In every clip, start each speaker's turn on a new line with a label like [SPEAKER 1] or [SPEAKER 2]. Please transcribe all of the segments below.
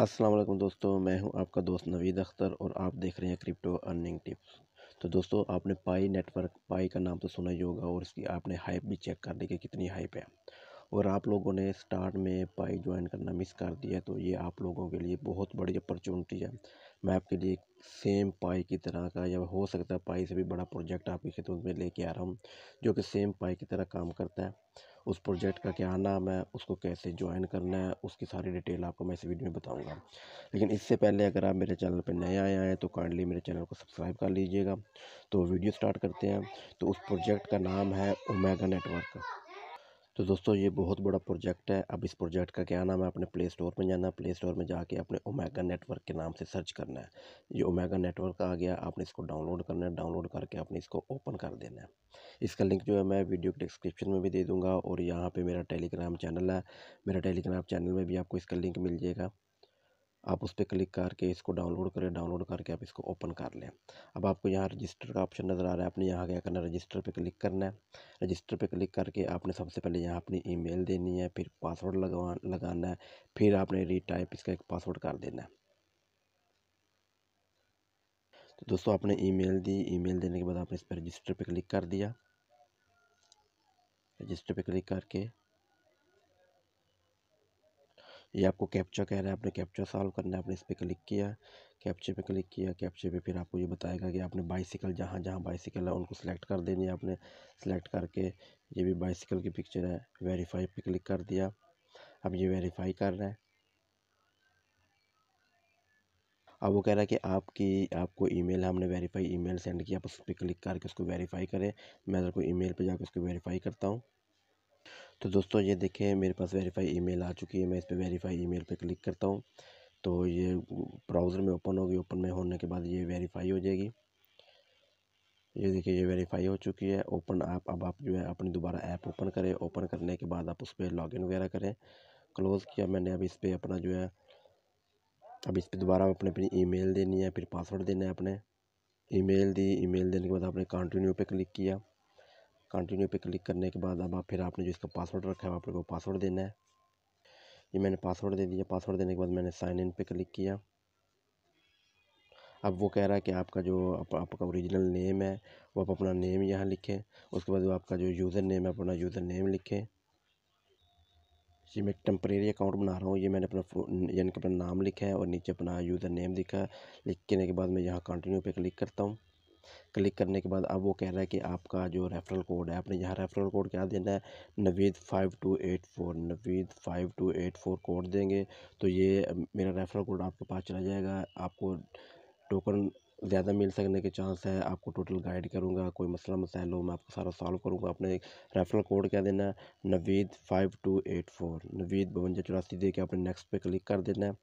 [SPEAKER 1] अस्सलाम वालेकुम दोस्तों मैं हूं आपका दोस्त नवीद अख्तर और आप देख रहे हैं क्रिप्टो अर्निंग टिप्स तो दोस्तों आपने पाई नेटवर्क पाई का नाम तो सुना ही होगा और इसकी आपने हाइप भी चेक कर ली कि कितनी हाइप है और आप लोगों ने स्टार्ट में पाई ज्वाइन करना मिस कर दिया तो ये आप लोगों के लिए बहुत बड़ी अपॉर्चुनिटी है मैं आपके लिए सेम पाई की तरह का या हो सकता है पाई से भी बड़ा प्रोजेक्ट आपकी खिदमत में लेके आ रहा हूँ जो कि सेम पाई की तरह काम करता है उस प्रोजेक्ट का क्या नाम है उसको कैसे ज्वाइन करना है उसकी सारी डिटेल आपको मैं इस वीडियो में बताऊंगा लेकिन इससे पहले अगर आप मेरे चैनल पर नए आए हैं तो काइंडली मेरे चैनल को सब्सक्राइब कर लीजिएगा तो वीडियो स्टार्ट करते हैं तो उस प्रोजेक्ट का नाम है ओमेगा नेटवर्क तो दोस्तों ये बहुत बड़ा प्रोजेक्ट है अब इस प्रोजेक्ट का क्या नाम है अपने प्ले स्टोर में जाना है प्ले स्टोर में जाके अपने ओमेगा नेटवर्क के नाम से सर्च करना है ये ओमेगा नेटवर्क आ गया आपने इसको डाउनलोड करना है डाउनलोड करके आपने इसको ओपन कर देना है इसका लिंक जो है मैं वीडियो के डिस्क्रिप्शन में भी दे दूँगा और यहाँ पर मेरा टेलीग्राम चैनल है मेरा टेलीग्राम चैनल में भी आपको इसका लिंक मिल जाएगा आप उस पर क्लिक करके इसको डाउनलोड करें डाउनलोड करके आप इसको ओपन कर लें अब आपको यहाँ रजिस्टर का ऑप्शन नज़र आ रहा है आपने यहाँ क्या करना रजिस्टर पे क्लिक करना है रजिस्टर पे क्लिक करके आपने सबसे पहले यहाँ अपनी ईमेल देनी है फिर पासवर्ड लगवा लगाना है फिर आपने रीटाइप इसका एक पासवर्ड कर देना है तो दोस्तों आपने ई दी ई देने के बाद आपने इस पर रजिस्टर पर क्लिक कर दिया रजिस्टर पर क्लिक करके ये आपको कैप्चर कह रहा है आपने कैप्चर सॉल्व करना है आपने इस पर क्लिक किया कैप्चे पे क्लिक किया कैप्चे पे फिर आपको ये बताएगा कि आपने बाइसिकल जहाँ जहाँ बाइसिकल है उनको सेलेक्ट कर देनी है आपने सेलेक्ट करके ये भी बाइसिकल की पिक्चर है वेरीफाई पे क्लिक कर दिया अब ये वेरीफाई कर रहा है अब वो कह रहा है कि आपकी आपको ईमेल है हमने वेरीफाई ईमेल सेंड किया आप उस पर क्लिक करके उसको वेरीफाई करें मैं अगर ई ईमेल पे जाकर उसको वेरीफाई करता हूँ तो दोस्तों ये देखें मेरे पास वेरीफाई ईमेल आ चुकी है मैं इस पर वेरीफाई ईमेल पे क्लिक करता हूँ तो ये ब्राउज़र में ओपन होगी ओपन में होने के बाद ये वेरीफाई हो जाएगी ये देखिए ये वेरीफाई हो चुकी है ओपन ऐप अब आप जो है अपनी दोबारा ऐप ओपन करें ओपन करने के बाद आप उस पर लॉगिन वगैरह करें क्लोज़ किया मैंने अब इस पर अपना जो है अब इस पर दोबारा अपने अपनी ई देनी है फिर पासवर्ड देना है अपने ई दी ई देने के बाद आपने कंटिन्यू पर क्लिक किया कंटिन्यू पे क्लिक करने के बाद अब आप फिर आपने जो इसका पासवर्ड रखा है आप लोगों को पासवर्ड देना है ये मैंने पासवर्ड दे दिया पासवर्ड देने के बाद मैंने साइन इन पे क्लिक किया अब वो कह रहा है कि आपका जो आप, आपका ओरिजिनल नेम है वो आप अपना नेम यहाँ लिखें उसके बाद वो आपका जो यूज़र नेम है अपना यूज़र नेम लिखें जी मैं टेम्परेरी अकाउंट बना रहा हूँ ये मैंने अपना यानी कि अपना नाम लिखा है और नीचे अपना यूज़र नेम लिखा है लिखने के बाद मैं यहाँ कंटिन्यू पे क्लिक करता हूँ क्लिक करने के बाद अब वो कह रहा है कि आपका जो रेफरल कोड है आपने यहाँ रेफरल कोड क्या देना है Naveed five two eight four Naveed five two eight four code देंगे तो ये मेरा रेफरल कोड आपके पास चला जाएगा आपको टोकन ज़्यादा मिल सकने के चांस है आपको टोटल गाइड करूँगा कोई मसला मसाइल हो मैं आपको सारा सॉल्व करूँगा अपने रेफरल कोड क्या देना है Naveed five two eight four Naveed बवंजा चौरासी दे के आपने नेक्स्ट पे क्लिक कर देना है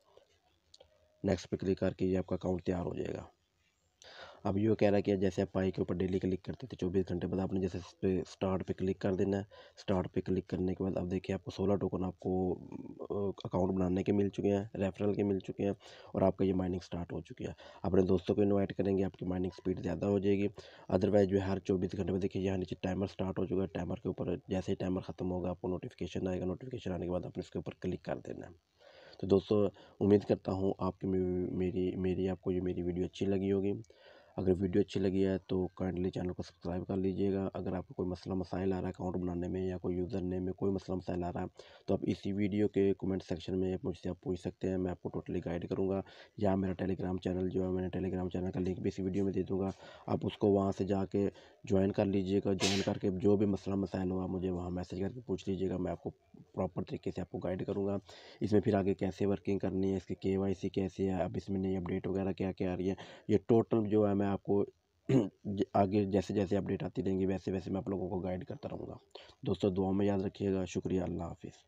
[SPEAKER 1] नेक्स्ट पे क्लिक करके ये आपका अकाउंट तैयार हो जाएगा अब यो कह रहा है कि जैसे आप पाई के ऊपर डेली क्लिक करते थे चौबीस घंटे बाद आपने जैसे स्टार्ट पे क्लिक कर देना है स्टार्ट पे क्लिक करने के बाद अब देखिए आपको सोलह टोकन आपको अकाउंट बनाने के मिल चुके हैं रेफरल के मिल चुके हैं और आपका ये माइनिंग स्टार्ट हो चुकी है अपने दोस्तों को इन्वाइट करेंगे आपकी माइनिंग स्पीड ज़्यादा हो जाएगी अदरवाइज जो है हर चौबीस घंटे में देखिए यहाँ नीचे टाइमर स्टार्ट हो चुका है टाइमर के ऊपर जैसे ही टाइमर ख़त्म होगा आपको नोटिफिकेशन आएगा नोटिफिकेशन आने के बाद आपने इसके ऊपर क्लिक कर देना है तो दोस्तों उम्मीद करता हूँ आपकी मेरी मेरी आपको ये मेरी वीडियो अच्छी लगी होगी अगर वीडियो अच्छी लगी है तो काइंडली चैनल को सब्सक्राइब कर लीजिएगा अगर आपको कोई मसला मसाइल आ रहा है अकाउंट बनाने में या कोई यूज़र नेम में कोई मसला मसाइल आ रहा है तो आप इसी वीडियो के कमेंट सेक्शन में मुझसे आप पूछ सकते हैं मैं आपको टोटली गाइड करूँगा या मेरा टेलीग्राम चैनल जो है मैंने टेलीग्राम चैनल का लिंक भी इसी वीडियो में दे दूँगा आप उसको वहाँ से जाके ज्वाइन कर लीजिएगा ज्वाइन करके जो भी मसला मसाइल हो मुझे वहाँ मैसेज करके पूछ लीजिएगा मैं आपको प्रॉपर तरीके से आपको गाइड करूँगा इसमें फिर आगे कैसे वर्किंग करनी है इसकी के वाई सी कैसे है अब इसमें नई अपडेट वगैरह क्या क्या आ रही है ये टोटल जो है मैं आपको आगे जैसे जैसे अपडेट आती रहेंगी वैसे वैसे मैं आप लोगों को गाइड करता रहूँगा दोस्तों दुआ में याद रखिएगा शुक्रिया अल्लाह हाफिज़